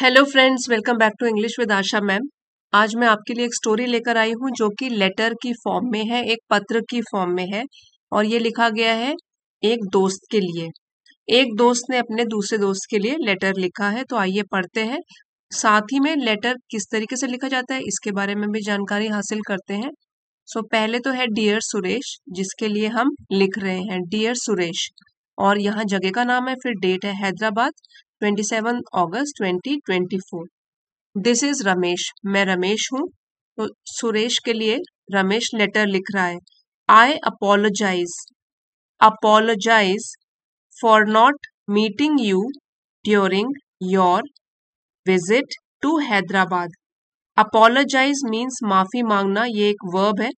hello friends welcome back to English with Asha ma'am आज मैं आपके लिए एक स्टोरी लेकर आई हूँ जो कि लेटर की फॉर्म में है एक पत्र की फॉर्म में है और ये लिखा गया है एक दोस्त के लिए एक दोस्त ने अपने दूसरे दोस्त के लिए लेटर लिखा है तो आइए पढ़ते हैं साथ ही में लेटर किस तरीके से लिखा जाता है इसके बारे में भी जानकारी हासिल करते हैं सो so, पहले तो है डियर सुरेश जिसके लिए हम लिख रहे हैं डियर सुरेश और यहाँ जगह का नाम है फिर डेट है हैदराबाद 27 अगस्त 2024 दिस इज रमेश मैं रमेश हूँ तो सुरेश के लिए रमेश लेटर लिख रहा है I apologise apologise for not meeting you during your visit to Hyderabad apologise means माफी मांगना ये एक वर्ब है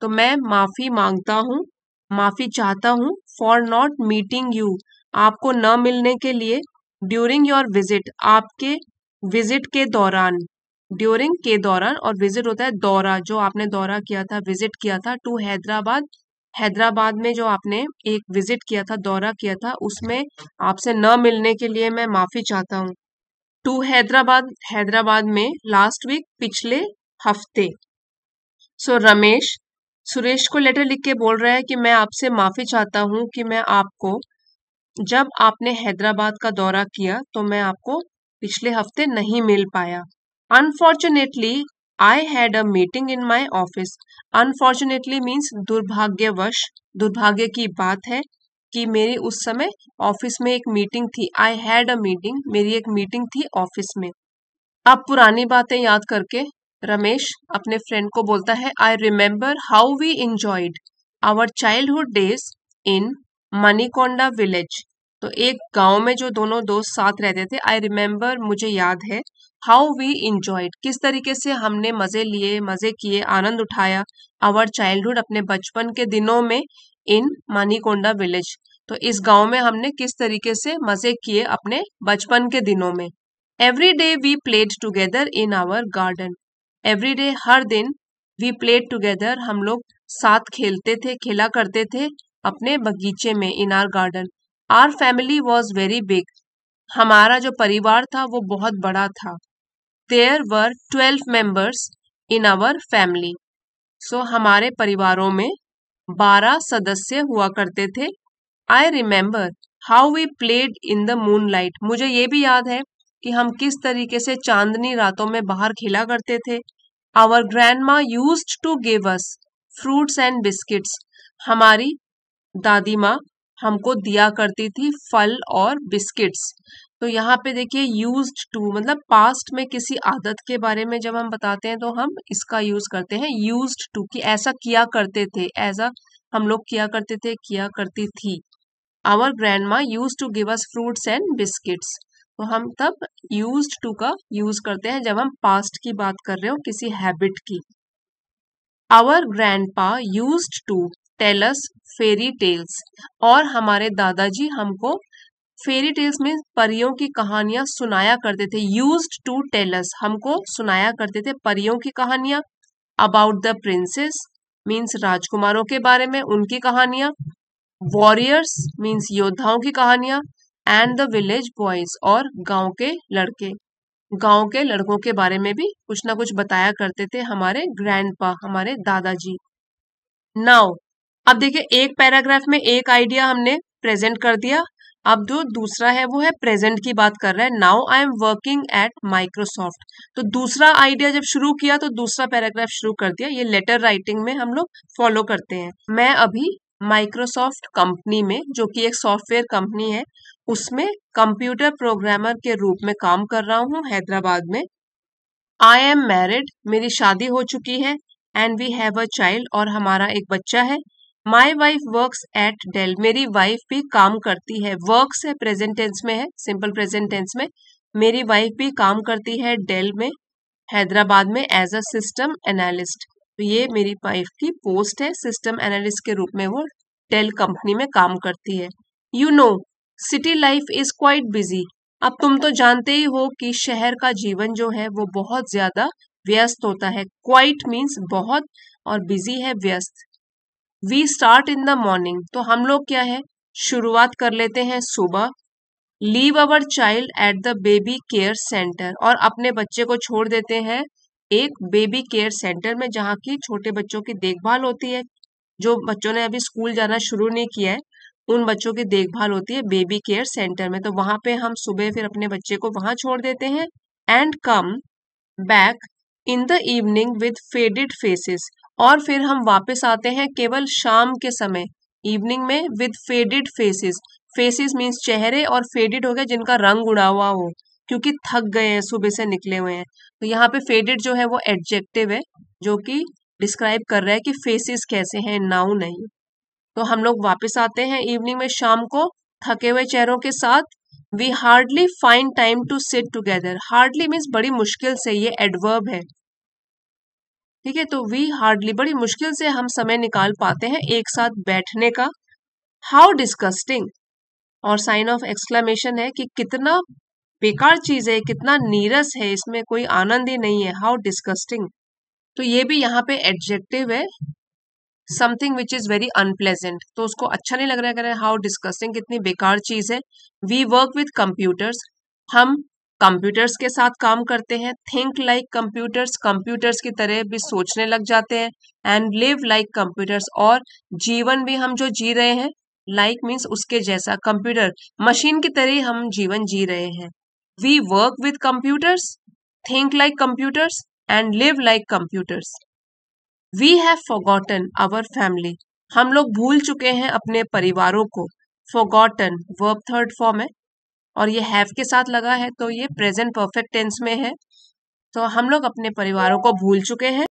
तो मैं माफी मांगता हूँ माफी चाहता हूँ फॉर नॉट मीटिंग यू आपको न मिलने के लिए ड्यूरिंग योर विजिट आपके विजिट के दौरान ड्यूरिंग के दौरान और विजिट होता है दौरा जो आपने दौरा किया था विजिट किया था टू हैदराबाद हैदराबाद में जो आपने एक विजिट किया था दौरा किया था उसमें आपसे न मिलने के लिए मैं माफी चाहता हूँ टू हैदराबाद हैदराबाद में लास्ट वीक पिछले हफ्ते सो so, रमेश सुरेश को लेटर लिख के बोल रहा है कि मैं आपसे माफी चाहता हूँ कि मैं आपको जब आपने हैदराबाद का दौरा किया तो मैं आपको पिछले हफ्ते नहीं मिल पाया unfortunately I had a meeting in my office unfortunately means दुर्भाग्यवश दुर्भाग्य की बात है कि मेरी उस समय ऑफिस में एक मीटिंग थी आई हैड अ मीटिंग मेरी एक मीटिंग थी ऑफिस में अब पुरानी बातें याद करके रमेश अपने फ्रेंड को बोलता है I remember how we enjoyed our childhood days in Manikonda village तो एक गांव में जो दोनों दोस्त साथ रहते थे आई रिमेम्बर मुझे याद है हाउ वी इंजॉयड किस तरीके से हमने मजे लिए मजे किए आनंद उठाया आवर चाइल्डहुड अपने बचपन के दिनों में इन मनीकोंडा विलेज तो इस गांव में हमने किस तरीके से मजे किए अपने बचपन के दिनों में every day we played together in our garden every day हर दिन वी प्लेड टुगेदर हम लोग साथ खेलते थे खेला करते थे अपने बगीचे में in our garden our family was very big हमारा जो परिवार था वो बहुत बड़ा था there were twelve members in our family so हमारे परिवारों में बारह सदस्य हुआ करते थे I remember how we played in the moonlight मुझे ये भी याद है कि हम किस तरीके से चांदनी रातों में बाहर खेला करते थे our grandma used to give us fruits and biscuits हमारी दादी माँ हमको दिया करती थी फल और बिस्किट्स तो यहाँ पे देखिए यूज टू मतलब पास्ट में किसी आदत के बारे में जब हम बताते हैं तो हम इसका यूज करते हैं यूज टू कि ऐसा किया करते थे ऐसा हम लोग किया करते थे किया करती थी our grandma used to give us fruits and biscuits तो हम तब यूज टू का यूज करते हैं जब हम पास्ट की बात कर रहे हो किसी हैबिट की our grandpa used to tell us fairy tales और हमारे दादाजी हमको फेरी टेल्स में परियों की कहानियां सुनाया करते थे यूज टू टेलस हमको सुनाया करते थे परियों की कहानियां अबाउट द प्रिंसेस मीन्स राजकुमारों के बारे में उनकी कहानियां वॉरियर्स मीन्स योद्धाओं की कहानियां एंड द विलेज बॉयज और गांव के लड़के गांव के लड़कों के बारे में भी कुछ ना कुछ बताया करते थे हमारे ग्रैंड हमारे दादाजी नाउ अब देखिए एक पैराग्राफ में एक आइडिया हमने प्रेजेंट कर दिया अब जो दूसरा है वो है प्रेजेंट की बात कर रहा है now I am working at Microsoft तो दूसरा आइडिया जब शुरू किया तो दूसरा पैराग्राफ शुरू कर दिया ये लेटर राइटिंग में हम लोग फॉलो करते हैं मैं अभी माइक्रोसॉफ्ट कंपनी में जो कि एक सॉफ्टवेयर कंपनी है उसमें कंप्यूटर प्रोग्रामर के रूप में काम कर रहा हूँ हैदराबाद में आई एम मैरिड मेरी शादी हो चुकी है and we have a child और हमारा एक बच्चा है my wife work at Dell मेरी वाइफ भी काम करती है वर्क है प्रेजेंट टेंस में है सिंपल प्रेजेंट टेंस में मेरी वाइफ भी काम करती है डेल में हैदराबाद में एज अ सिस्टम एनालिस्ट तो ये मेरी वाइफ की पोस्ट है सिस्टम एनालिस्ट के रूप में वो डेल कंपनी में काम करती है you know city life is quite busy अब तुम तो जानते ही हो कि शहर का जीवन जो है वो बहुत ज्यादा व्यस्त होता है क्वाइट मीन्स बहुत और बिजी है व्यस्त we start in the morning तो हम लोग क्या है शुरुआत कर लेते हैं सुबह leave our child at the baby care centre और अपने बच्चे को छोड़ देते हैं एक बेबी केयर सेंटर में जहाँ की छोटे बच्चों की देखभाल होती है जो बच्चों ने अभी स्कूल जाना शुरू नहीं किया है उन बच्चों की देखभाल होती है बेबी केयर सेंटर में तो वहां पे हम सुबह फिर अपने बच्चे को वहां छोड़ देते हैं and come back in the evening with faded faces और फिर हम वापस आते हैं केवल शाम के समय इवनिंग में with faded faces faces means चेहरे और फेडेड हो गए जिनका रंग उड़ा हुआ हो क्योंकि थक गए हैं सुबह से निकले हुए हैं तो यहाँ पे फेडेड जो है वो एडजेक्टिव है जो कि डिस्क्राइब कर रहा है कि फेसेस कैसे हैं नाउ नहीं तो हम लोग वापस आते हैं इवनिंग में शाम को थके हुए चेहरों के साथ we hardly find time to sit together hardly means बड़ी मुश्किल से ये एडवर्ब है ठीक है तो वी हार्डली बड़ी मुश्किल से हम समय निकाल पाते हैं एक साथ बैठने का हाउ डिस्कस्टिंग और साइन ऑफ एक्सक्लामेशन है कि कितना बेकार चीज है कितना नीरस है इसमें कोई आनंद ही नहीं है हाउ डिस्कस्टिंग तो ये भी यहाँ पे एडजेक्टिव है something which is very unpleasant तो उसको अच्छा नहीं लग रहा है हाउ डिस्कस्टिंग कितनी बेकार चीज है वी वर्क विथ कंप्यूटर्स हम कंप्यूटर्स के साथ काम करते हैं थिंक लाइक कंप्यूटर्स कंप्यूटर्स की तरह भी सोचने लग जाते हैं एंड लिव लाइक कंप्यूटर्स और जीवन भी हम जो जी रहे हैं लाइक like मीन्स उसके जैसा कंप्यूटर मशीन की तरह हम जीवन जी रहे हैं we work with computers think like computers and live like computers we have forgotten our family हम लोग भूल चुके हैं अपने परिवारों को फॉगॉटन वर्ब थर्ड फॉर्म है और ये हैव के साथ लगा है तो ये प्रेजेंट परफेक्ट टेंस में है तो हम लोग अपने परिवारों को भूल चुके हैं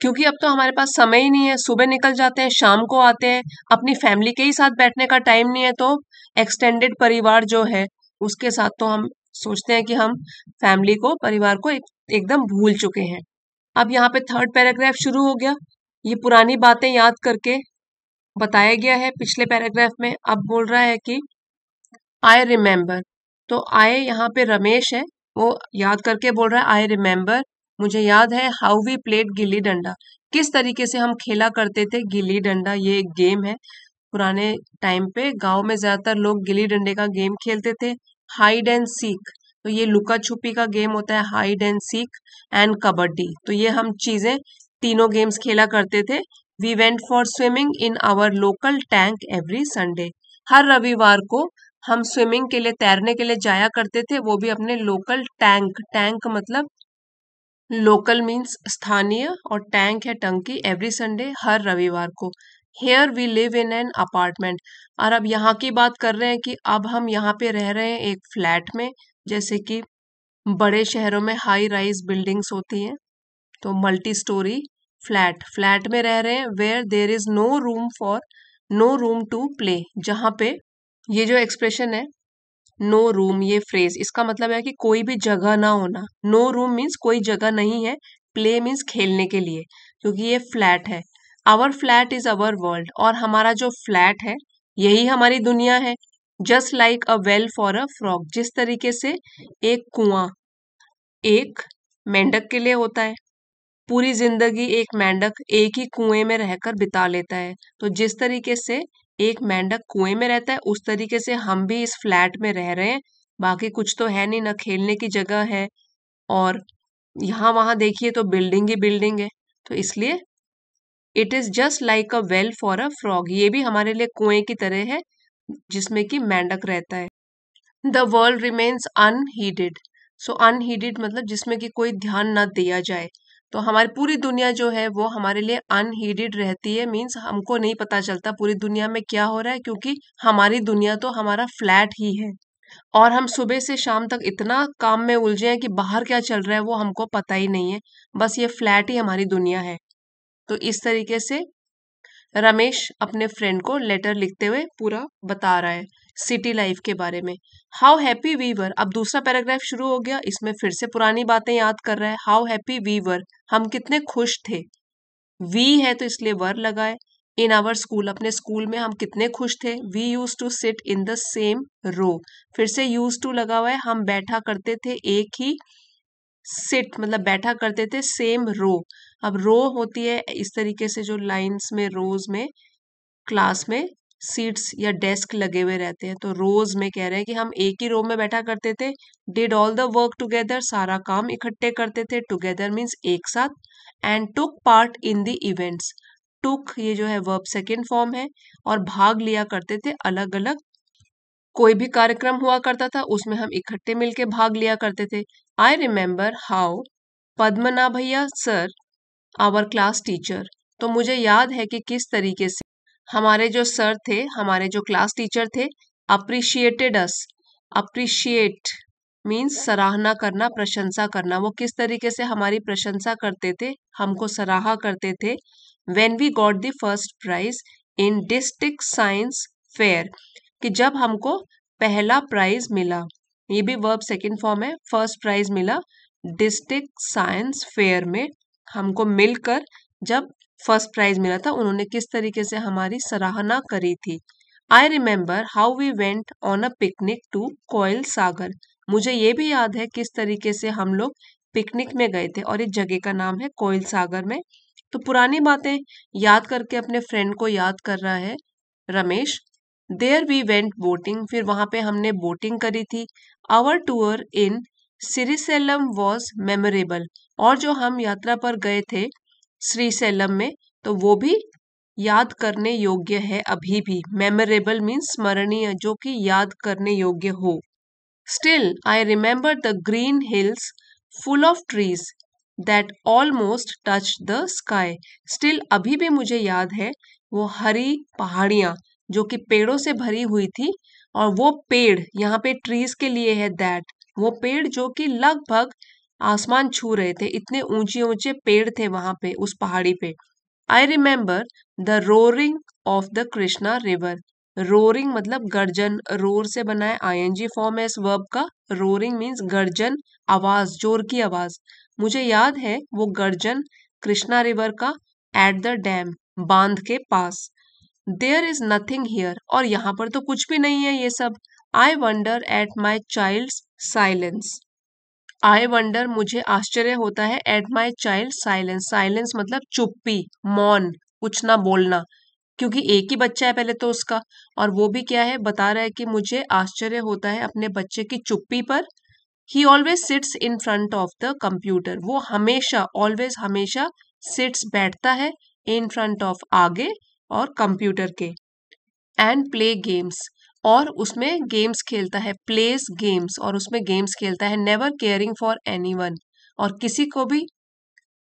क्योंकि अब तो हमारे पास समय ही नहीं है सुबह निकल जाते हैं शाम को आते हैं अपनी फैमिली के ही साथ बैठने का टाइम नहीं है तो एक्सटेंडेड परिवार जो है उसके साथ तो हम सोचते हैं कि हम फैमिली को परिवार को एक, एकदम भूल चुके हैं अब यहाँ पे थर्ड पैराग्राफ शुरू हो गया ये पुरानी बातें याद करके बताया गया है पिछले पैराग्राफ में अब बोल रहा है कि आई रिमेम्बर तो आए यहाँ पे रमेश है वो याद करके बोल रहा है आई रिमेम्बर मुझे याद है हाउ वी प्लेड गिल्ली डंडा किस तरीके से हम खेला करते थे गिल्ली डंडा ये एक गेम है पुराने टाइम पे गांव में ज्यादातर लोग गिल्ली डंडे का गेम खेलते थे हाइड एंड सीख तो ये लुका छुपी का गेम होता है hide and seek and kabaddi तो ये हम चीजें तीनों गेम्स खेला करते थे we went for swimming in our local tank every Sunday हर रविवार को हम स्विमिंग के लिए तैरने के लिए जाया करते थे वो भी अपने लोकल टैंक टैंक मतलब लोकल मीन्स स्थानीय और टैंक है टंकी एवरी संडे हर रविवार को here we live in an apartment और अब यहाँ की बात कर रहे हैं कि अब हम यहाँ पे रह रहे हैं एक फ्लैट में जैसे कि बड़े शहरों में हाई राइज बिल्डिंग्स होती हैं तो मल्टी स्टोरी फ्लैट फ्लैट में रह रहे हैं where there is no room for no room to play जहाँ पे ये जो एक्सप्रेशन है नो no रूम ये फ्रेज इसका मतलब है कि कोई भी जगह ना होना नो रूम मीन्स कोई जगह नहीं है प्ले मीन्स खेलने के लिए क्योंकि ये फ्लैट है our flat is our world और हमारा जो फ्लैट है यही हमारी दुनिया है just like a well for a frog जिस तरीके से एक कुआं एक मेंढक के लिए होता है पूरी जिंदगी एक मेंढक एक ही कुएं में रहकर बिता लेता है तो जिस तरीके से एक मेंढक कुएं में रहता है उस तरीके से हम भी इस फ्लैट में रह रहे हैं बाकी कुछ तो है नहीं ना खेलने की जगह है और यहाँ वहाँ देखिए तो बिल्डिंग ही बिल्डिंग है तो इसलिए it is just like a well for a frog ये भी हमारे लिए कुएं की तरह है जिसमें कि मेंढक रहता है the world remains unheeded so unheeded मतलब जिसमें कि कोई ध्यान ना दिया जाए तो हमारी पूरी दुनिया जो है वो हमारे लिए अनहीडेड रहती है मीन्स हमको नहीं पता चलता पूरी दुनिया में क्या हो रहा है क्योंकि हमारी दुनिया तो हमारा फ्लैट ही है और हम सुबह से शाम तक इतना काम में उलझे हैं कि बाहर क्या चल रहा है वो हमको पता ही नहीं है बस ये फ्लैट ही हमारी दुनिया है तो इस तरीके से रमेश अपने फ्रेंड को लेटर लिखते हुए पूरा बता रहा है सिटी लाइफ के बारे में हाउ हैप्पी वीवर अब दूसरा पैराग्राफ शुरू हो गया इसमें फिर से पुरानी बातें याद कर रहा है हाउ हैप्पी वीवर हम कितने खुश थे वी है तो इसलिए वर लगाए इन आवर स्कूल अपने स्कूल में हम कितने खुश थे we used to sit in the same row फिर से यूज टू लगा हुआ है हम बैठा करते थे एक ही सिट मतलब बैठा करते थे सेम रो अब रो होती है इस तरीके से जो लाइंस में रोज में क्लास में सीट्स या डेस्क लगे हुए रहते हैं तो रोज में कह रहे हैं कि हम एक ही रूम में बैठा करते थे did all the work together सारा काम इकट्ठे करते थे टुगेदर मीन्स एक साथ and took part in the events took ये जो है वर्ब सेकेंड फॉर्म है और भाग लिया करते थे अलग अलग कोई भी कार्यक्रम हुआ करता था उसमें हम इकट्ठे मिलके भाग लिया करते थे आई रिमेम्बर हाउ पद्मना भैया सर आवर क्लास टीचर तो मुझे याद है कि किस तरीके से हमारे जो सर थे हमारे जो क्लास टीचर थे अप्रिशिएटेड अस अप्रिशिएट मीन्स सराहना करना प्रशंसा करना वो किस तरीके से हमारी प्रशंसा करते थे हमको सराहा करते थे when we got the first prize in district science fair कि जब हमको पहला प्राइज मिला ये भी वर्ब सेकेंड फॉर्म है फर्स्ट प्राइज मिला डिस्ट्रिक्ट साइंस फेयर में हमको मिलकर जब फर्स्ट प्राइज मिला था उन्होंने किस तरीके से हमारी सराहना करी थी I remember how we went on a picnic to Koil Sagar मुझे ये भी याद है किस तरीके से हम लोग पिकनिक में गए थे और इस जगह का नाम है कोयल सागर में तो पुरानी बातें याद करके अपने फ्रेंड को याद कर रहा है Ramesh there we went boating फिर वहाँ पे हमने बोटिंग करी थी our tour in Srisailam was memorable और जो हम यात्रा पर गए थे सेलम में तो वो भी याद करने योग्य है अभी भी मेमोरेबल मीन्स स्मरणीय जो कि याद करने योग्य हो still I remember the green hills full of trees that almost touch the sky still अभी भी मुझे याद है वो हरी पहाड़ियाँ जो कि पेड़ों से भरी हुई थी और वो पेड़ यहाँ पे ट्रीज के लिए है दैट वो पेड़ जो कि लगभग आसमान छू रहे थे इतने ऊंचे ऊंचे पेड़ थे वहां पे उस पहाड़ी पे I remember the roaring of the Krishna river roaring मतलब गर्जन रोर से बनाए आई जी फॉर्म है इस वर्ब का रोरिंग मीन्स गर्जन आवाज जोर की आवाज मुझे याद है वो गर्जन कृष्णा रिवर का एट द डैम बांध के पास देयर इज नथिंग हियर और यहाँ पर तो कुछ भी नहीं है ये सब I wonder at my child silence I wonder मुझे आश्चर्य होता है at my child silence silence मतलब चुप्पी मौन कुछ ना बोलना क्योंकि एक ही बच्चा है पहले तो उसका और वो भी क्या है बता रहा है कि मुझे आश्चर्य होता है अपने बच्चे की चुप्पी पर he always sits in front of the computer वो हमेशा ऑलवेज हमेशा सिट्स बैठता है इन फ्रंट ऑफ आगे और कंप्यूटर के एंड प्ले गेम्स और उसमें गेम्स खेलता है प्लेस गेम्स और उसमें गेम्स खेलता है नेवर केयरिंग फॉर एनी और किसी को भी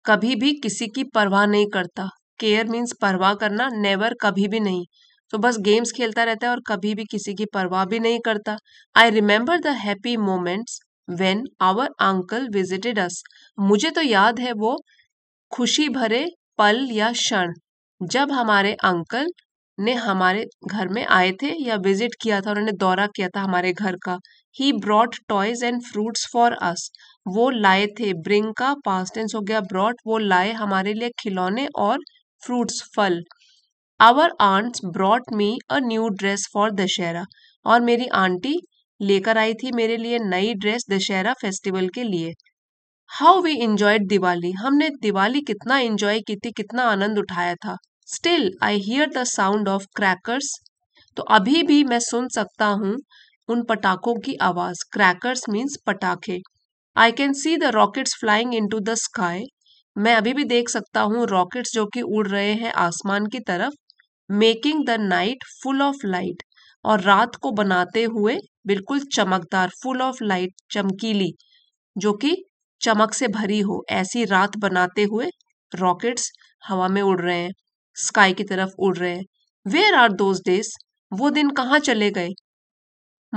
कभी भी किसी की परवाह नहीं करता केयर मीन्स परवाह करना नेवर कभी भी नहीं तो बस गेम्स खेलता रहता है और कभी भी किसी की परवाह भी नहीं करता I remember the happy moments when our uncle visited us मुझे तो याद है वो खुशी भरे पल या क्षण जब हमारे अंकल ने हमारे घर में आए थे या विजिट किया था उन्होंने दौरा किया था हमारे घर का he brought toys and fruits for us वो लाए थे ब्रिंग का पास टेंस हो गया ब्रॉड वो लाए हमारे लिए खिलौने और फ्रूट्स फल our aunts brought me a new dress for Dussehra और मेरी आंटी लेकर आई थी मेरे लिए नई ड्रेस दशहरा फेस्टिवल के लिए हाउ वी इंजॉयड दिवाली हमने दिवाली कितना इंजॉय की थी कितना आनंद उठाया था still I hear the sound of crackers तो अभी भी मैं सुन सकता हूँ उन पटाखों की आवाज क्रैकर्स मीन्स पटाखे I can see the rockets flying into the sky मैं अभी भी देख सकता हूँ रॉकेट्स जो कि उड़ रहे हैं आसमान की तरफ making the night full of light और रात को बनाते हुए बिल्कुल चमकदार फुल ऑफ लाइट चमकीली जो कि चमक से भरी हो ऐसी रात बनाते हुए रॉकेट्स हवा में उड़ रहे हैं स्काई की तरफ उड़ रहे हैं वेयर आर दोज डेज वो दिन कहाँ चले गए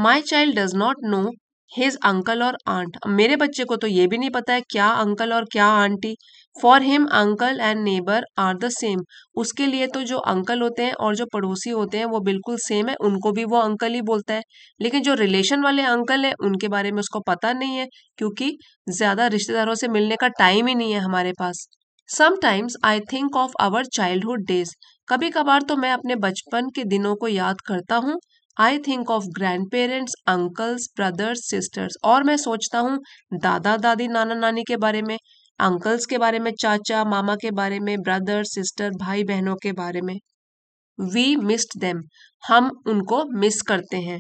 my child does not know his uncle और आंट मेरे बच्चे को तो ये भी नहीं पता है क्या अंकल और क्या aunty for him uncle and neighbour are the same उसके लिए तो जो अंकल होते हैं और जो पड़ोसी होते हैं वो बिल्कुल सेम है उनको भी वो अंकल ही बोलता है लेकिन जो रिलेशन वाले अंकल है उनके बारे में उसको पता नहीं है क्योंकि ज़्यादा रिश्तेदारों से मिलने का टाइम ही नहीं है हमारे पास sometimes I think of our childhood days कभी कभार तो मैं अपने बचपन के दिनों को याद करता हूँ I think of grandparents uncles brothers sisters और मैं सोचता हूँ दादा दादी नाना नानी के बारे में अंकल्स के बारे में चाचा मामा के बारे में ब्रदर सिस्टर भाई बहनों के बारे में वी मिस्ड देम हम उनको मिस करते हैं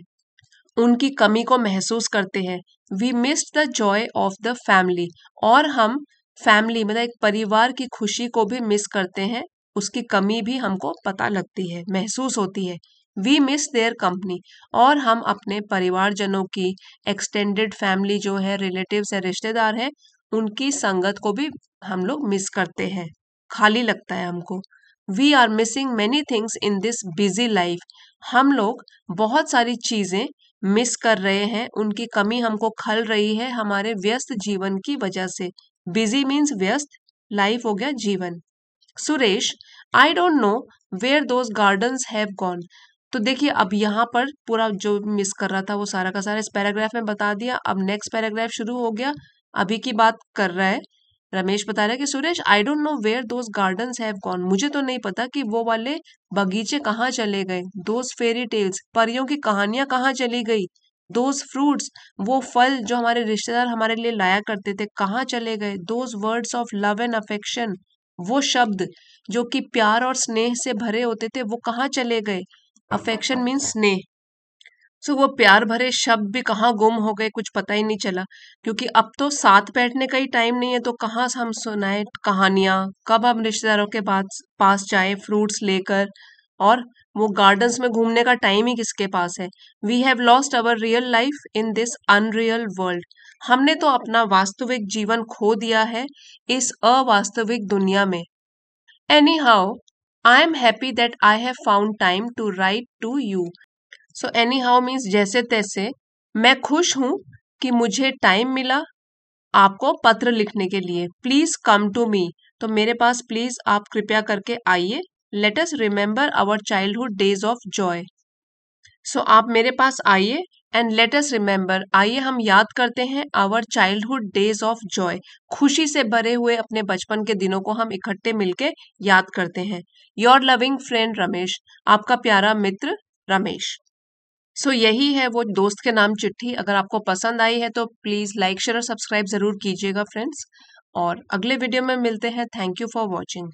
उनकी कमी को महसूस करते हैं we missed the joy of the family और हम फैमिली मतलब एक परिवार की खुशी को भी मिस करते हैं उसकी कमी भी हमको पता लगती है महसूस होती है वी मिस देयर कंपनी और हम अपने परिवारजनों की एक्सटेंडेड फैमिली जो है रिलेटिव या रिश्तेदार है उनकी संगत को भी हम लोग मिस करते हैं खाली लगता है हमको we are missing many things in this busy life हम लोग बहुत सारी चीज़ें मिस कर रहे हैं उनकी कमी हमको खल रही है हमारे व्यस्त जीवन की वजह से बिजी मीन्स व्यस्त लाइफ हो गया जीवन Suresh I don't know where those garden have gone तो देखिए अब यहाँ पर पूरा जो मिस कर रहा था वो सारा का सारा इस पैराग्राफ में बता दिया अब नेक्स्ट पैराग्राफ शुरू हो गया अभी की बात कर रहा है रमेश बता रहा है कि Suresh I don't know where those garden have gone मुझे तो नहीं पता कि वो वाले बगीचे कहाँ चले गए दोज फेरी टेल्स परियों की कहानियां कहाँ चली गई दोज फ्रूट्स वो फल जो हमारे रिश्तेदार हमारे लिए लाया करते थे कहाँ चले गए those words of love and affection वो शब्द जो कि प्यार और स्नेह से भरे होते थे वो कहाँ चले गए अफेक्शन मीन्स स्नेह सो वो प्यार भरे शब्द भी कहाँ गुम हो गए कुछ पता ही नहीं चला क्योंकि अब तो साथ बैठने का ही टाइम नहीं है तो कहाँ हम सुनाए कहानियाँ कब हम रिश्तेदारों के पास पास जाए फ्रूट्स लेकर और वो गार्डन्स में घूमने का टाइम ही किसके पास है we have lost our real life in this unreal world हमने तो अपना वास्तविक जीवन खो दिया है इस अवास्तविक दुनिया में anyhow I am happy that I have found time to write to you so anyhow means जैसे तैसे मैं खुश हूं कि मुझे टाइम मिला आपको पत्र लिखने के लिए प्लीज कम टू मी तो मेरे पास प्लीज आप कृपया करके आइए let us remember our childhood days of joy so आप मेरे पास आइए एंड लेट अस रिमेंबर आइए हम याद करते हैं our childhood days of joy खुशी से भरे हुए अपने बचपन के दिनों को हम इकट्ठे मिलके याद करते हैं योर लविंग फ्रेंड रमेश आपका प्यारा मित्र रमेश सो so, यही है वो दोस्त के नाम चिट्ठी अगर आपको पसंद आई है तो प्लीज़ लाइक शेयर और सब्सक्राइब ज़रूर कीजिएगा फ्रेंड्स और अगले वीडियो में मिलते हैं थैंक यू फॉर वॉचिंग